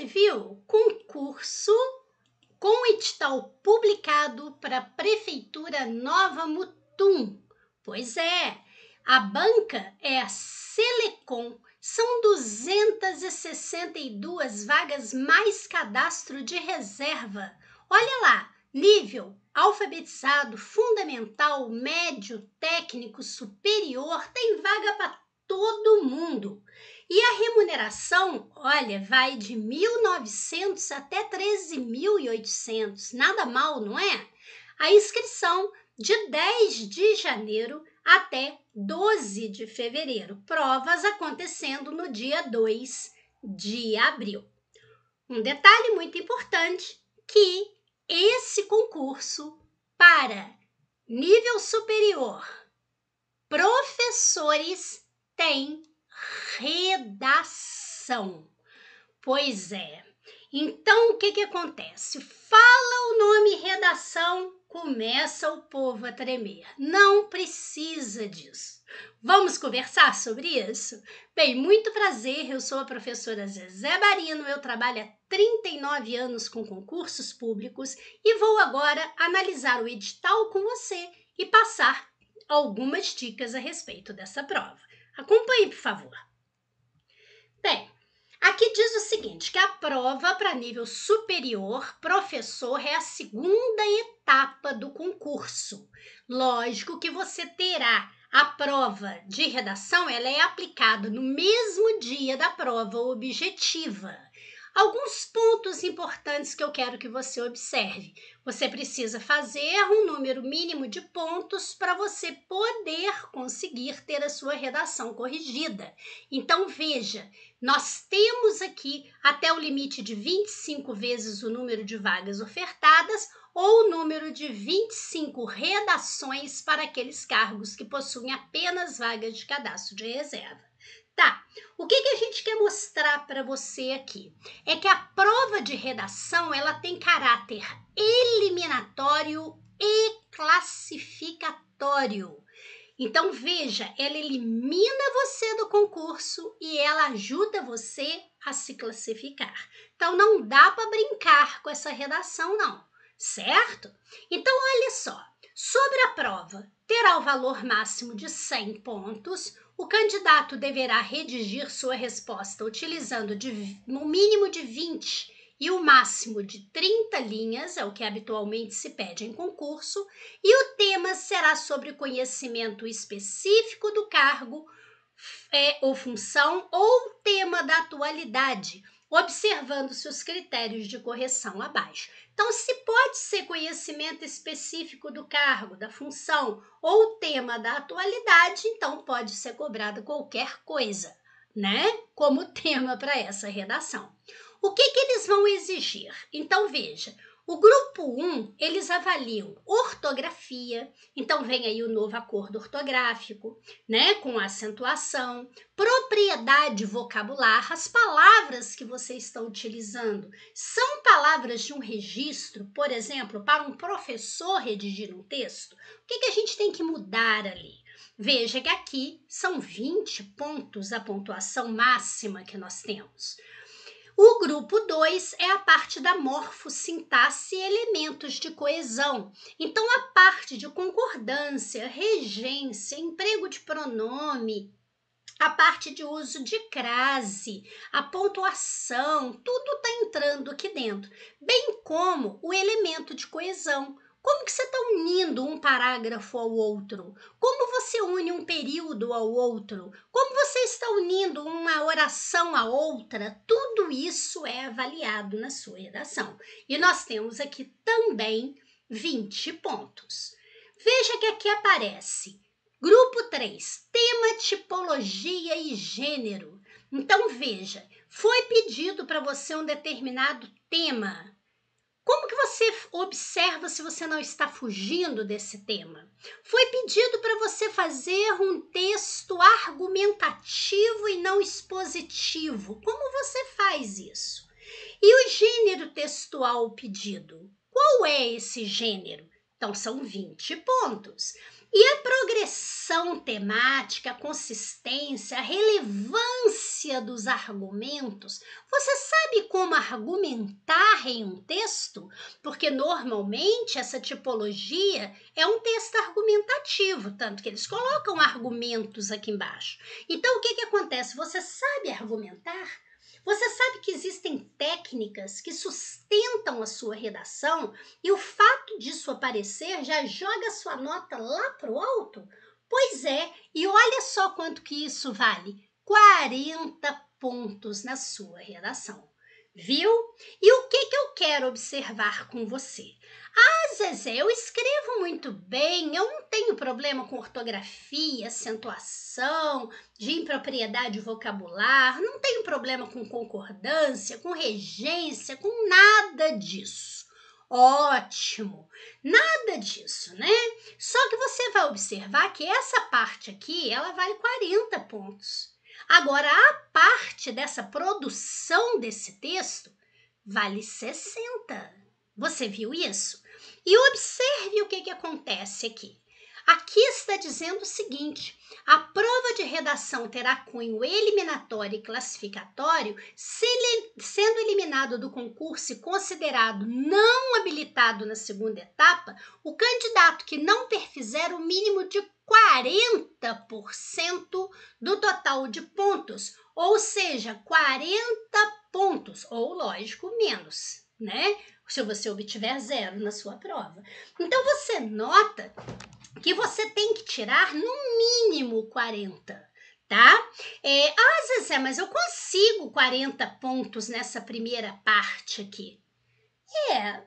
Civil, concurso com edital publicado para a Prefeitura Nova Mutum. Pois é, a banca é a Selecom. São 262 vagas mais cadastro de reserva. Olha lá, nível alfabetizado, fundamental, médio, técnico, superior, tem vaga para todo mundo. E a remuneração, olha, vai de 1.900 até 13.800, nada mal, não é? A inscrição de 10 de janeiro até 12 de fevereiro. Provas acontecendo no dia 2 de abril. Um detalhe muito importante que esse concurso para nível superior professores tem redação. Pois é. Então, o que, que acontece? Fala o nome redação, começa o povo a tremer. Não precisa disso. Vamos conversar sobre isso? Bem, muito prazer, eu sou a professora Zezé Barino, eu trabalho há 39 anos com concursos públicos e vou agora analisar o edital com você e passar algumas dicas a respeito dessa prova. Acompanhe, por favor. Bem, aqui diz o seguinte: que a prova para nível superior, professor, é a segunda etapa do concurso. Lógico que você terá a prova de redação, ela é aplicada no mesmo dia da prova objetiva alguns pontos importantes que eu quero que você observe. Você precisa fazer um número mínimo de pontos para você poder conseguir ter a sua redação corrigida. Então, veja, nós temos aqui até o limite de 25 vezes o número de vagas ofertadas ou o número de 25 redações para aqueles cargos que possuem apenas vagas de cadastro de reserva. Tá, o que, que a gente quer mostrar? para você aqui é que a prova de redação ela tem caráter eliminatório e classificatório. Então veja, ela elimina você do concurso e ela ajuda você a se classificar. Então não dá para brincar com essa redação não, certo? Então olha só, sobre a prova, terá o valor máximo de 100 pontos o candidato deverá redigir sua resposta utilizando de, no mínimo de 20 e o máximo de 30 linhas, é o que habitualmente se pede em concurso, e o tema será sobre conhecimento específico do cargo é, ou função ou tema da atualidade, observando-se os critérios de correção abaixo. Então, se pode ser conhecimento específico do cargo, da função ou tema da atualidade, então pode ser cobrada qualquer coisa, né? Como tema para essa redação. O que, que eles vão exigir? Então, veja, o grupo 1, um, eles avaliam ortografia, então vem aí o novo acordo ortográfico, né, com acentuação, propriedade vocabular, as palavras que vocês estão utilizando são palavras de um registro, por exemplo, para um professor redigir um texto, o que, que a gente tem que mudar ali? Veja que aqui são 20 pontos a pontuação máxima que nós temos. O grupo 2 é a parte da morfossintaxe tá? e elementos de coesão. Então, a parte de concordância, regência, emprego de pronome, a parte de uso de crase, a pontuação, tudo está entrando aqui dentro, bem como o elemento de coesão, como que você está unindo um parágrafo ao outro? Como você une um período ao outro? Como você está unindo uma oração à outra? Tudo isso é avaliado na sua redação. E nós temos aqui também 20 pontos. Veja que aqui aparece grupo 3, tema, tipologia e gênero. Então veja, foi pedido para você um determinado tema como que você observa se você não está fugindo desse tema? Foi pedido para você fazer um texto argumentativo e não expositivo. Como você faz isso? E o gênero textual pedido? Qual é esse gênero? Então são 20 pontos. E a progressão temática, a consistência, a relevância dos argumentos. Você sabe como argumentar em um texto? Porque normalmente essa tipologia é um texto argumentativo, tanto que eles colocam argumentos aqui embaixo. Então, o que, que acontece? Você sabe argumentar? Você sabe que existem técnicas que sustentam a sua redação e o fato disso aparecer já joga a sua nota lá para o alto? Pois é, e olha só quanto que isso vale: 40 pontos na sua redação. Viu? E o que, que eu quero observar com você? Ah, Zezé, eu escrevo muito bem, eu não tenho problema com ortografia, acentuação, de impropriedade vocabular, não tenho problema com concordância, com regência, com nada disso. Ótimo! Nada disso, né? Só que você vai observar que essa parte aqui, ela vale 40 pontos. Agora, a parte dessa produção desse texto vale 60. Você viu isso? E observe o que, que acontece aqui. Aqui está dizendo o seguinte: a prova de redação terá cunho eliminatório e classificatório, sendo eliminado do concurso e considerado não habilitado na segunda etapa, o candidato que não perfizer o mínimo de 40% do total de pontos, ou seja, 40 pontos, ou lógico, menos, né? se você obtiver zero na sua prova. Então você nota que você tem que tirar no mínimo 40 tá? É, ah, Zezé, mas eu consigo 40 pontos nessa primeira parte aqui. É,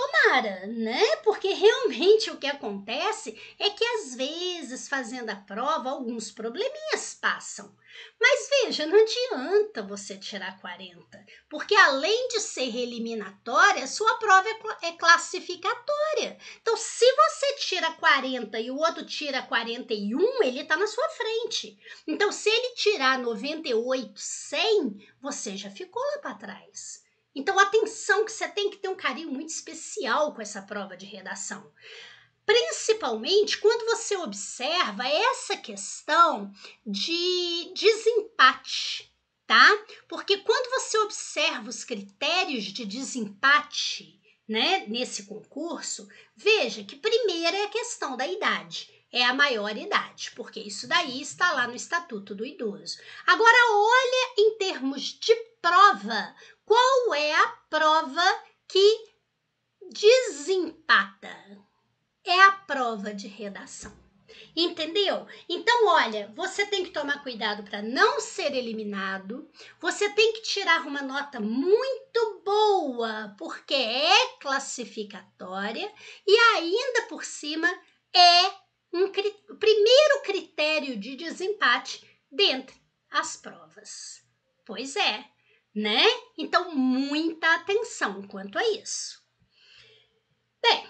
Tomara, né? Porque realmente o que acontece é que às vezes, fazendo a prova, alguns probleminhas passam. Mas veja, não adianta você tirar 40, porque além de ser eliminatória, sua prova é, é classificatória. Então, se você tira 40 e o outro tira 41, ele está na sua frente. Então, se ele tirar 98, 100, você já ficou lá para trás. Então, atenção que você tem que ter um carinho muito especial com essa prova de redação. Principalmente quando você observa essa questão de desempate, tá? Porque quando você observa os critérios de desempate, né, nesse concurso, veja que primeiro é a questão da idade é a maior idade, porque isso daí está lá no Estatuto do Idoso. Agora, olha em termos de prova qual é a prova que desempata? É a prova de redação. Entendeu? Então, olha, você tem que tomar cuidado para não ser eliminado. Você tem que tirar uma nota muito boa, porque é classificatória e ainda por cima é um cri primeiro critério de desempate dentre as provas. Pois é, né? Então, muita atenção quanto a isso. Bem,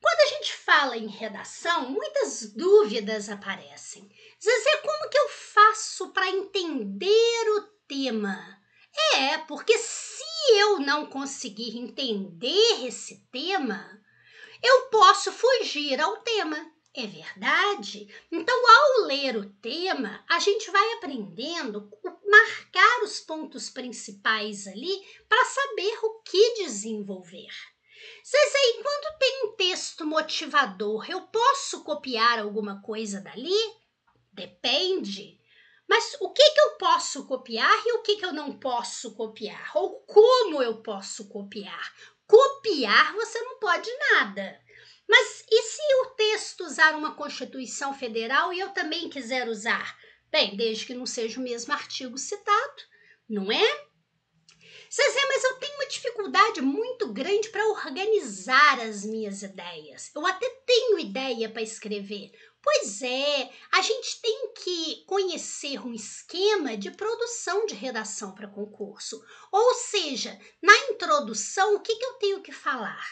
quando a gente fala em redação, muitas dúvidas aparecem. Zezé, como que eu faço para entender o tema? É, porque se eu não conseguir entender esse tema, eu posso fugir ao tema. É verdade? Então, ao ler o tema, a gente vai aprendendo marcar os pontos principais ali para saber o que desenvolver. Zezé, quando tem um texto motivador, eu posso copiar alguma coisa dali? Depende. Mas o que, que eu posso copiar e o que, que eu não posso copiar? Ou como eu posso copiar? Copiar você não pode nada usar uma Constituição Federal e eu também quiser usar? Bem, desde que não seja o mesmo artigo citado, não é? Zezé, mas eu tenho uma dificuldade muito grande para organizar as minhas ideias. Eu até tenho ideia para escrever. Pois é, a gente tem que conhecer um esquema de produção de redação para concurso. Ou seja, na introdução, o que, que eu tenho que falar?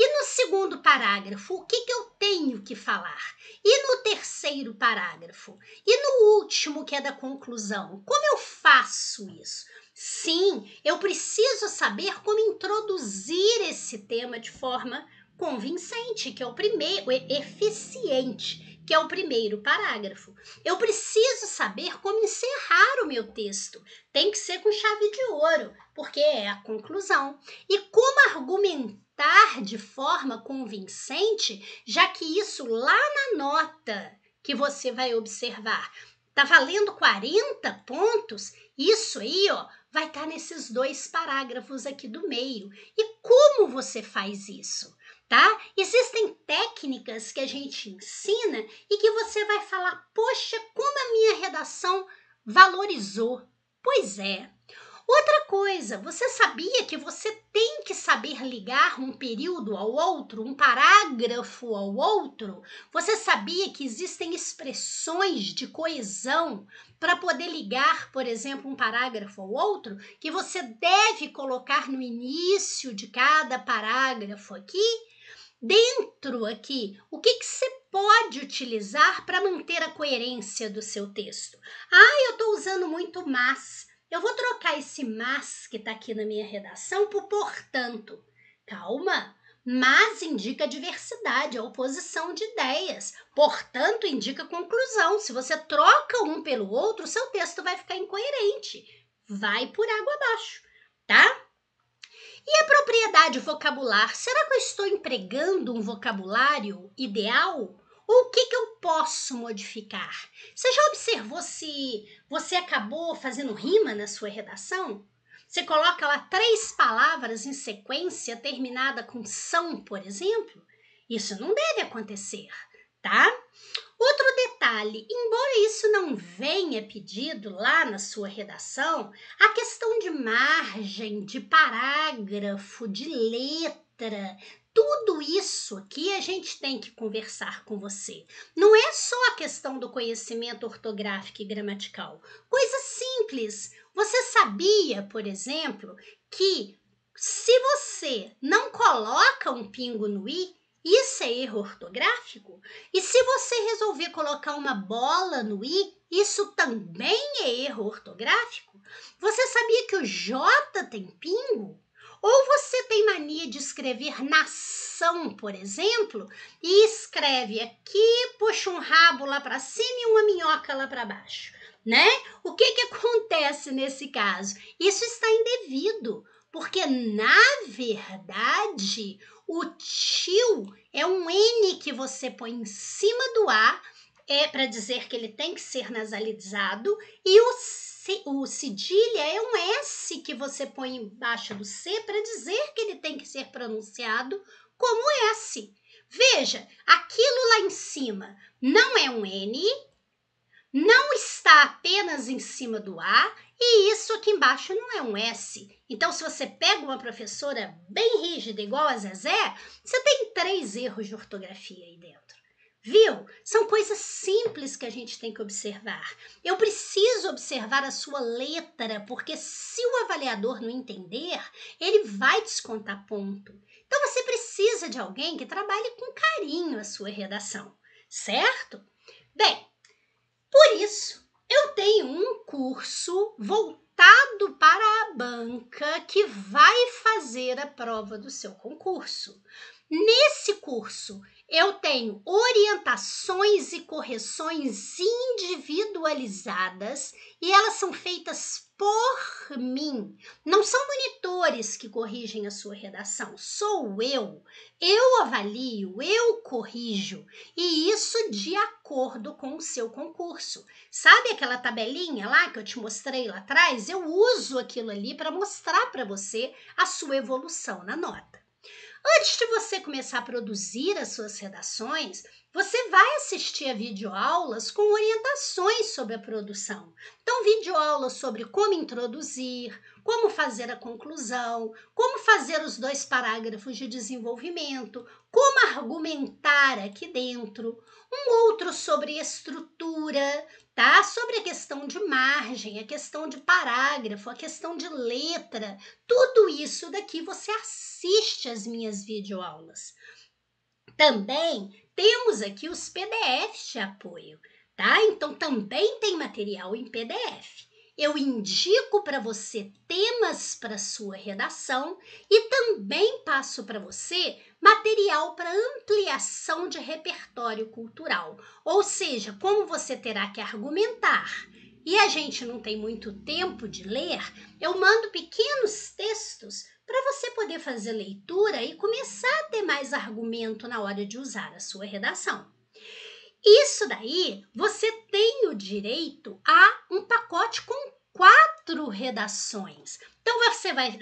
E no segundo parágrafo, o que, que eu tenho que falar? E no terceiro parágrafo? E no último, que é da conclusão? Como eu faço isso? Sim, eu preciso saber como introduzir esse tema de forma convincente, que é o primeiro, eficiente, que é o primeiro parágrafo. Eu preciso saber como encerrar o meu texto. Tem que ser com chave de ouro, porque é a conclusão. E como argumentar citar de forma convincente, já que isso lá na nota que você vai observar tá valendo 40 pontos, isso aí, ó, vai estar tá nesses dois parágrafos aqui do meio. E como você faz isso? Tá? Existem técnicas que a gente ensina e que você vai falar: "Poxa, como a minha redação valorizou". Pois é, Outra coisa, você sabia que você tem que saber ligar um período ao outro, um parágrafo ao outro? Você sabia que existem expressões de coesão para poder ligar, por exemplo, um parágrafo ao outro, que você deve colocar no início de cada parágrafo aqui? Dentro aqui, o que, que você pode utilizar para manter a coerência do seu texto? Ah, eu estou usando muito mas. Eu vou trocar esse mas que está aqui na minha redação por portanto. Calma, mas indica diversidade, a oposição de ideias. Portanto, indica conclusão. Se você troca um pelo outro, seu texto vai ficar incoerente. Vai por água abaixo, tá? E a propriedade vocabular? Será que eu estou empregando um vocabulário ideal? O que, que eu posso modificar? Você já observou se você acabou fazendo rima na sua redação? Você coloca lá três palavras em sequência terminada com são, por exemplo? Isso não deve acontecer, tá? Outro detalhe, embora isso não venha pedido lá na sua redação, a questão de margem, de parágrafo, de letra, tudo isso aqui a gente tem que conversar com você. Não é só a questão do conhecimento ortográfico e gramatical. Coisa simples. Você sabia, por exemplo, que se você não coloca um pingo no i, isso é erro ortográfico? E se você resolver colocar uma bola no i, isso também é erro ortográfico? Você sabia que o j tem pingo? Ou você tem mania de escrever nação, por exemplo, e escreve aqui, puxa um rabo lá para cima e uma minhoca lá para baixo, né? O que que acontece nesse caso? Isso está indevido, porque na verdade o tio é um N que você põe em cima do A é para dizer que ele tem que ser nasalizado e o o cedilha é um S que você põe embaixo do C para dizer que ele tem que ser pronunciado como S. Veja, aquilo lá em cima não é um N, não está apenas em cima do A, e isso aqui embaixo não é um S. Então, se você pega uma professora bem rígida, igual a Zezé, você tem três erros de ortografia aí dentro. Viu? São coisas simples que a gente tem que observar. Eu preciso observar a sua letra, porque se o avaliador não entender, ele vai descontar ponto. Então você precisa de alguém que trabalhe com carinho a sua redação, certo? Bem, por isso eu tenho um curso voltado para a banca que vai fazer a prova do seu concurso. Nesse curso, eu tenho orientações e correções individualizadas e elas são feitas por mim. Não são monitores que corrigem a sua redação, sou eu. Eu avalio, eu corrijo e isso de acordo com o seu concurso. Sabe aquela tabelinha lá que eu te mostrei lá atrás? Eu uso aquilo ali para mostrar para você a sua evolução na nota. Antes de você começar a produzir as suas redações, você vai assistir a videoaulas com orientações sobre a produção. Então, videoaulas sobre como introduzir, como fazer a conclusão, como fazer os dois parágrafos de desenvolvimento, como argumentar aqui dentro, um outro sobre estrutura, tá? Sobre a questão de margem, a questão de parágrafo, a questão de letra, tudo isso daqui você assiste às minhas videoaulas. Também temos aqui os PDFs de apoio, tá? Então também tem material em PDF eu indico para você temas para sua redação e também passo para você material para ampliação de repertório cultural. Ou seja, como você terá que argumentar e a gente não tem muito tempo de ler, eu mando pequenos textos para você poder fazer leitura e começar a ter mais argumento na hora de usar a sua redação. Isso daí, você tem o direito a um pacote com quatro redações. Então você vai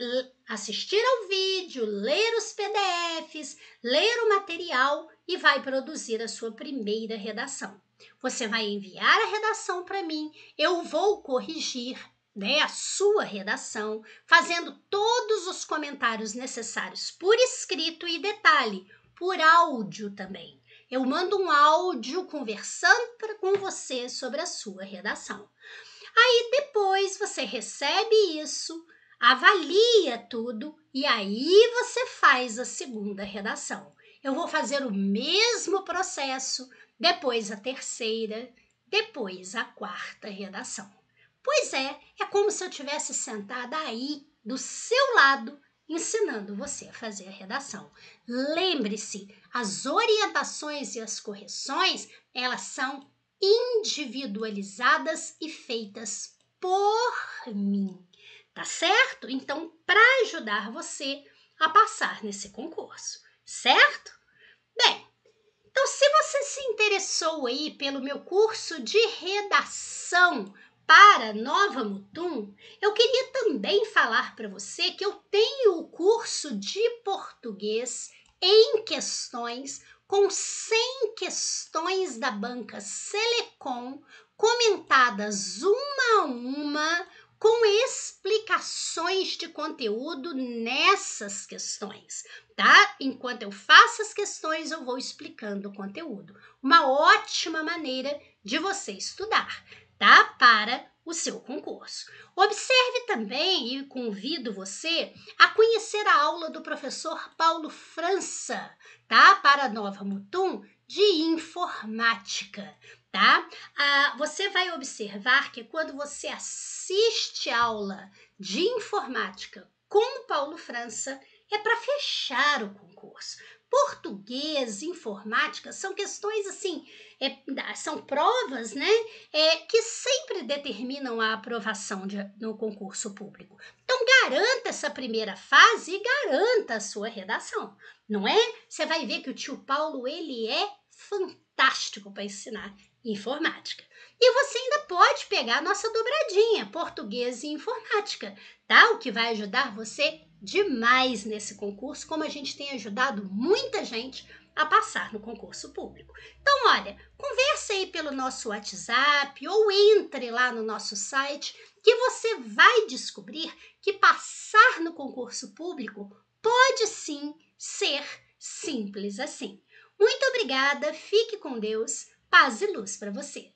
assistir ao vídeo, ler os PDFs, ler o material e vai produzir a sua primeira redação. Você vai enviar a redação para mim, eu vou corrigir né, a sua redação, fazendo todos os comentários necessários por escrito e detalhe, por áudio também eu mando um áudio conversando pra, com você sobre a sua redação. Aí depois você recebe isso, avalia tudo e aí você faz a segunda redação. Eu vou fazer o mesmo processo, depois a terceira, depois a quarta redação. Pois é, é como se eu tivesse sentada aí do seu lado ensinando você a fazer a redação. Lembre-se, as orientações e as correções, elas são individualizadas e feitas por mim, tá certo? Então, para ajudar você a passar nesse concurso, certo? Bem, então se você se interessou aí pelo meu curso de redação, para Nova Mutum, eu queria também falar para você que eu tenho o curso de português em questões com 100 questões da banca Selecom comentadas uma a uma com explicações de conteúdo nessas questões, tá? Enquanto eu faço as questões, eu vou explicando o conteúdo. Uma ótima maneira de você estudar tá? Para o seu concurso. Observe também e convido você a conhecer a aula do professor Paulo França, tá? Para Nova Mutum de informática, tá? Ah, você vai observar que quando você assiste aula de informática com o Paulo França, é para fechar o concurso, português, informática, são questões assim, é, são provas, né, é, que sempre determinam a aprovação de, no concurso público. Então, garanta essa primeira fase e garanta a sua redação, não é? Você vai ver que o tio Paulo, ele é fantástico para ensinar informática. E você ainda pode pegar a nossa dobradinha, português e informática, tá? O que vai ajudar você demais nesse concurso, como a gente tem ajudado muita gente a passar no concurso público. Então, olha, converse aí pelo nosso WhatsApp ou entre lá no nosso site que você vai descobrir que passar no concurso público pode sim ser simples assim. Muito obrigada, fique com Deus, paz e luz para você.